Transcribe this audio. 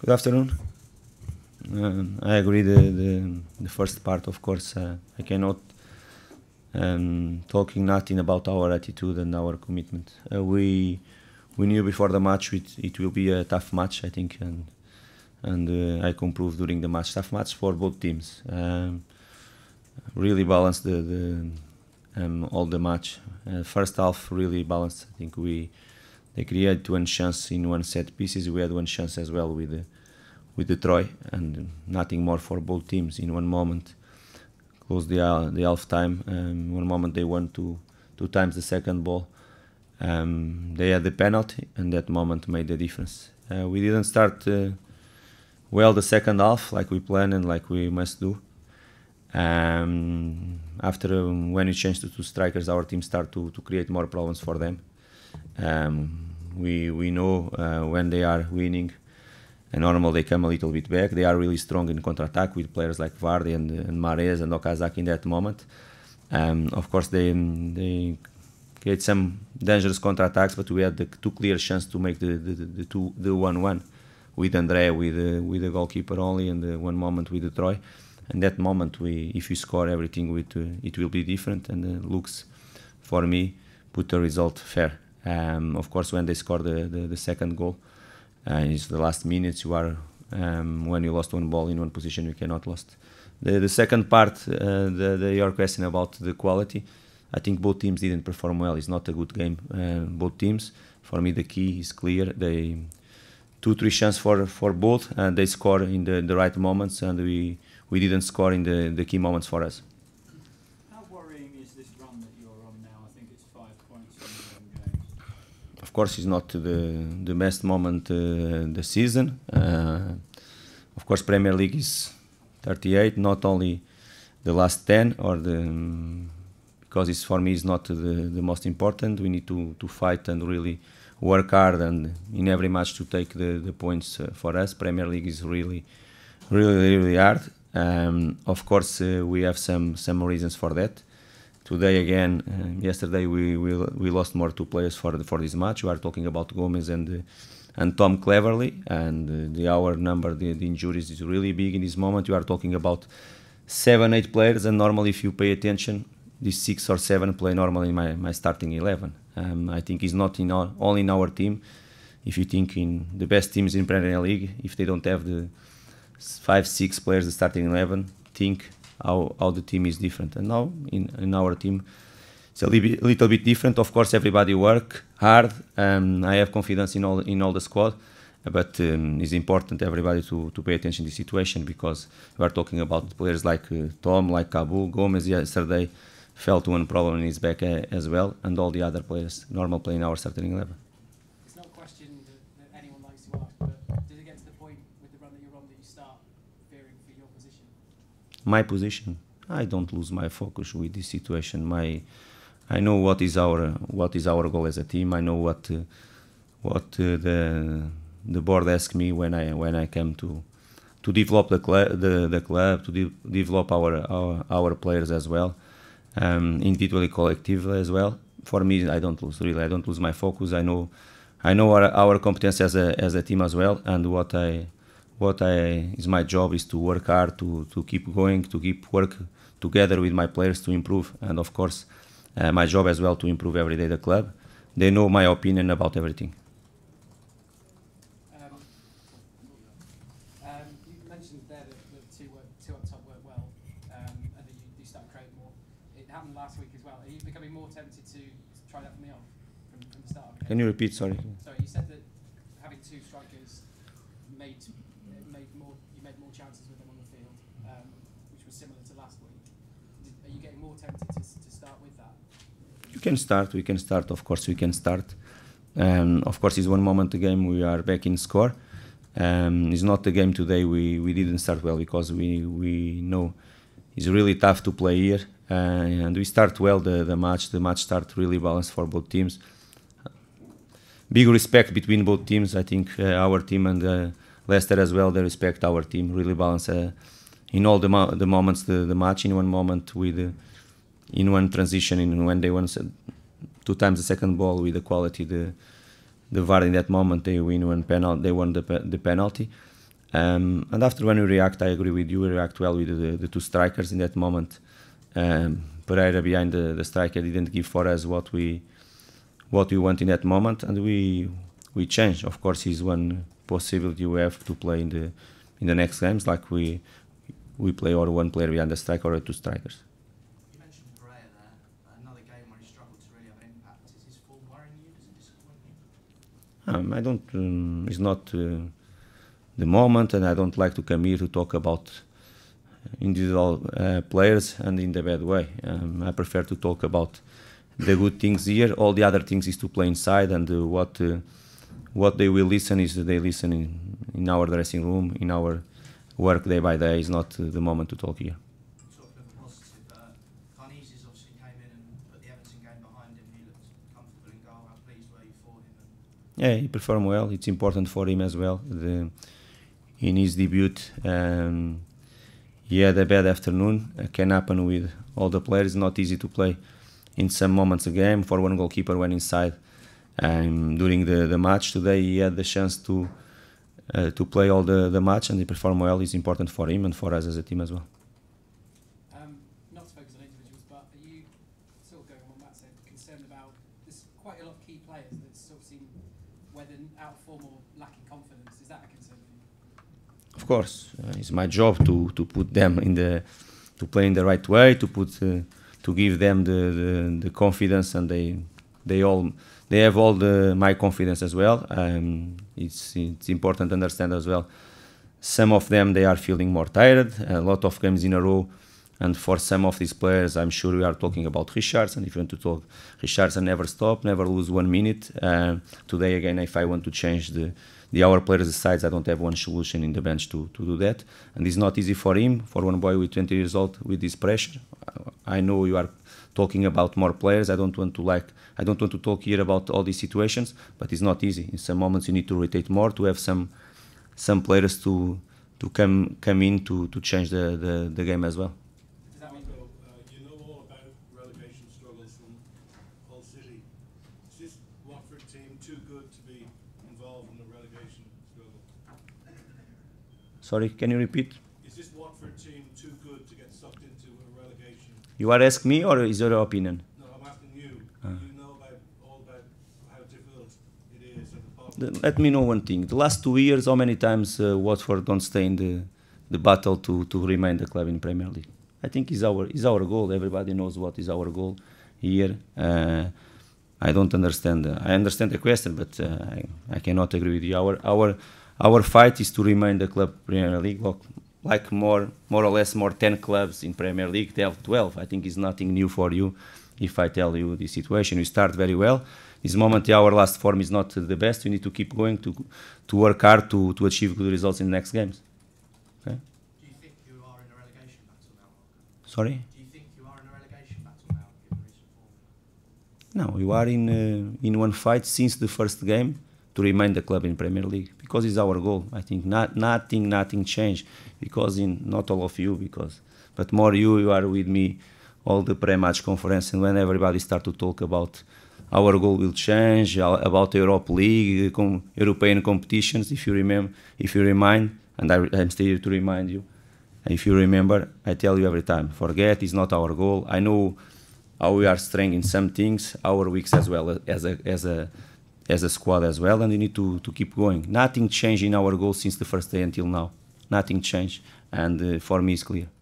Good afternoon. Um, I agree. The, the, the first part, of course, uh, I cannot um, talking nothing about our attitude and our commitment. Uh, we we knew before the match it, it will be a tough match, I think, and and uh, I can prove during the match tough match for both teams. Um, really balanced the, the um, all the match. Uh, first half really balanced. I think we they create one chance in one set pieces. We had one chance as well with uh, with Detroit, and nothing more for both teams in one moment. Close the uh, the half time. Um, one moment they won two two times the second ball. Um, they had the penalty, and that moment made the difference. Uh, we didn't start uh, well the second half like we planned and like we must do. Um, after um, when we changed to two strikers, our team started to, to create more problems for them um, we we know uh, when they are winning. And normal they come a little bit back. They are really strong in counter-attack with players like Vardy and, and Mares and Okazaki in that moment. Um, of course, they they create some dangerous counter-attacks, but we had the two clear chances to make the, the, the, two the one-one with Andre with uh, with the goalkeeper only, and the one moment with the Troy. And that moment, we if you score everything, with, uh, it will be different. And uh, looks, for me, put the result fair. Um, of course, when they score the, the, the second goal, uh, it's the last minutes. You are um, when you lost one ball in one position, you cannot lost. The, the second part, uh, the, the, your question about the quality, I think both teams didn't perform well. It's not a good game. Uh, both teams. For me, the key is clear. They two three chances for for both, and they score in the, the right moments, and we we didn't score in the, the key moments for us. course, it's not the the best moment uh, the season. Uh, of course, Premier League is 38, not only the last 10 or the um, because it's for me is not the, the most important. We need to to fight and really work hard and in every match to take the the points uh, for us. Premier League is really really really hard. Um, of course, uh, we have some some reasons for that today again, uh, yesterday we, we we lost more two players for the, for this match. We are talking about Gomez and uh, and Tom Cleverly, and the our number the, the, injuries is really big in this moment. You are talking about seven eight players, and normally if you pay attention, these six or seven play normally in my, my starting eleven. Um, I think it's not in our, all in our team. If you think in the best teams in Premier League, if they don't have the five six players the starting eleven, think how, how the team is different. And now in, in our team, it's a li little bit different. Of course, everybody work hard. Um, I have confidence in all in all the squad, but um, it's important everybody to, to pay attention to the situation because we are talking about players like uh, Tom, like Kabu, Gomez yesterday felt one problem in his back uh, as well, and all the other players normal play in our starting level. my position. I don't lose my focus with this situation. My, I know what is our what is our goal as a team. I know what uh, what uh, the the board asked me when I when I came to to develop the club the, the club to de develop our, our our players as well, um, individually, collectively as well. For me, I don't lose really. I don't lose my focus. I know I know our, our competence as a as a team as well and what I what I is my job is to work hard to to keep going to keep work together with my players to improve and of course uh, my job as well to improve every day the club they know my opinion about everything um, um, You mentioned there that the two, two up top well, um, and you do start creating more. It happened last week as well. Are you becoming more tempted to try that off, from, the start? Can you repeat? Sorry. Sorry, you said that having two strikers made uh, made more you made more chances with them on the field, um, which was similar to last week. Are you getting more tempted to, to start with that? You can start. We can start. Of course, we can start. Um, of course, it's one moment a game we are back in score. Um, it's not the game today we, we didn't start well because we, we know it's really tough to play here. Uh, and we start well the, the match. The match start really balanced for both teams big respect between both teams. I think uh, our team and uh, Leicester as well. They respect our team. Really balance uh, in all the mo the moments the, the match. In one moment with in one transition, in one day, one two times the second ball with the quality the the VAR in that moment they win one penalty. They won the the penalty. Um, and after when we react, I agree with you. We react well with the, the two strikers in that moment. Um, Pereira behind the, the striker didn't give for us what we what we want in that moment, and we we change. Of course, is one possibility we have to play in the in the next games, like we we play or one player behind the striker or two strikers. another game where he struggled to really have an impact. Is his form worrying you? Um, I don't. Um, it's not uh, the moment, and I don't like to come here to talk about individual uh, players and in the bad way. Um, I prefer to talk about the good things here. All the other things is to play inside, and uh, what uh, what they will listen is they listen in, in our dressing room, in our work day by day. Is not uh, the moment to talk here. Uh, yeah, he performed well. It's important for him as well. The, in his debut, um, he had a bad afternoon. It can happen with all the players. Not easy to play in some moments a game for one goalkeeper went inside. And during the, the match today, he had the chance to uh, to play all the, the match and he performed well is important for him and for us as a team as well. Um, not to focus on individuals, but are you sort of going on that said concerned about there's quite a lot of key players that sort of seem whether out of form or lacking confidence? Is that a concern for you? Of course, uh, it's my job to, to put them in the to play in the right way, to put uh, to give them the, the, the confidence and they they all they have all the my confidence as well. Um, it's it's important to understand as well. Some of them they are feeling more tired. A lot of games in a row, and for some of these players, I'm sure we are talking about Richardson. If you want to talk, Richardson never stop, never lose one minute. Uh, today again, if I want to change the the our players decides I don't have one solution in the bench to, to do that, and it's not easy for him for one boy with 20 years old with this pressure. I know you are talking about more players. I don't want to like I don't want to talk here about all these situations, but it's not easy. In some moments you need to rotate more to have some some players to to come come in to to change the the, the game as well. City. Is this Watford team too good to be involved in the relegation struggle? Sorry, can you repeat? Is this Watford team too good to get sucked into a relegation? You are asking me or is your opinion? No, I'm asking you. Uh. You know about, all about how difficult it is the Let me know one thing. The last two years, how many times uh, Watford don't stay in the, the battle to, to remain the club in Premier League? I think is our is our goal. Everybody knows what is our goal here. Uh, I don't understand. Uh, I understand the question, but uh, I, I, cannot agree with you. Our our our fight is to remain the club Premier League, like, like more more or less more ten clubs in Premier League. They have twelve. I think it's nothing new for you. If I tell you the situation, we start very well. This moment, our last form is not the best. We need to keep going to to work hard to to achieve good results in the next games. Okay. Do you think you are in a relegation battle now? Sorry. No, we are in uh, in one fight since the first game to remain the club in Premier League because it's our goal. I think not, nothing nothing changed because in not all of you because but more you you are with me all the pre-match conference and when everybody start to talk about our goal will change uh, about the Europa League, uh, com European competitions. If you remember, if you remind, and I, am still here to remind you, if you remember, I tell you every time, forget is not our goal. I know how we are strong in some things, our weeks as well as a as a as a squad as well, and we need to to keep going. Nothing changed in our goal since the first day until now. Nothing changed, and uh, for me it's clear.